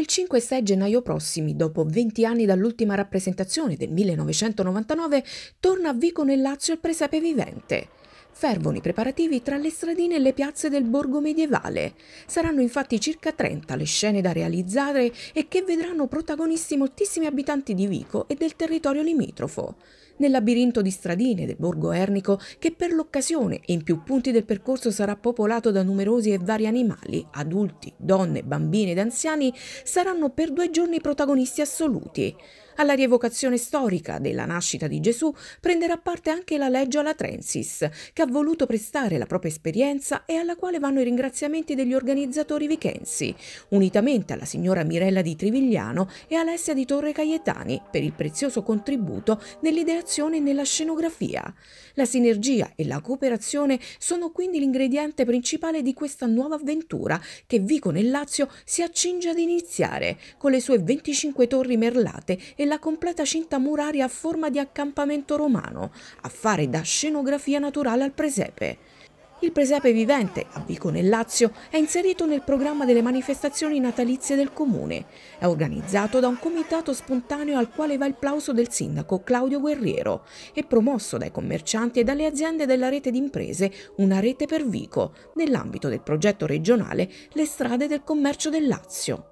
Il 5 e 6 gennaio prossimi, dopo 20 anni dall'ultima rappresentazione del 1999, torna a Vico nel Lazio il presepe vivente. Fervono i preparativi tra le stradine e le piazze del borgo medievale. Saranno infatti circa 30 le scene da realizzare e che vedranno protagonisti moltissimi abitanti di Vico e del territorio limitrofo. Nel labirinto di stradine del borgo Ernico, che per l'occasione e in più punti del percorso sarà popolato da numerosi e vari animali, adulti, donne, bambini ed anziani, saranno per due giorni protagonisti assoluti. Alla rievocazione storica della nascita di Gesù prenderà parte anche la legge alla Trensis, che ha voluto prestare la propria esperienza e alla quale vanno i ringraziamenti degli organizzatori vichensi, unitamente alla signora Mirella di Trivigliano e Alessia di Torre Caietani per il prezioso contributo nell'ideazione e nella scenografia. La sinergia e la cooperazione sono quindi l'ingrediente principale di questa nuova avventura che Vico nel Lazio si accinge ad iniziare, con le sue 25 torri merlate e nella completa cinta muraria a forma di accampamento romano, a fare da scenografia naturale al presepe. Il presepe vivente, a Vico nel Lazio, è inserito nel programma delle manifestazioni natalizie del comune. È organizzato da un comitato spontaneo al quale va il plauso del sindaco Claudio Guerriero e promosso dai commercianti e dalle aziende della rete d'imprese Una rete per Vico, nell'ambito del progetto regionale Le strade del commercio del Lazio.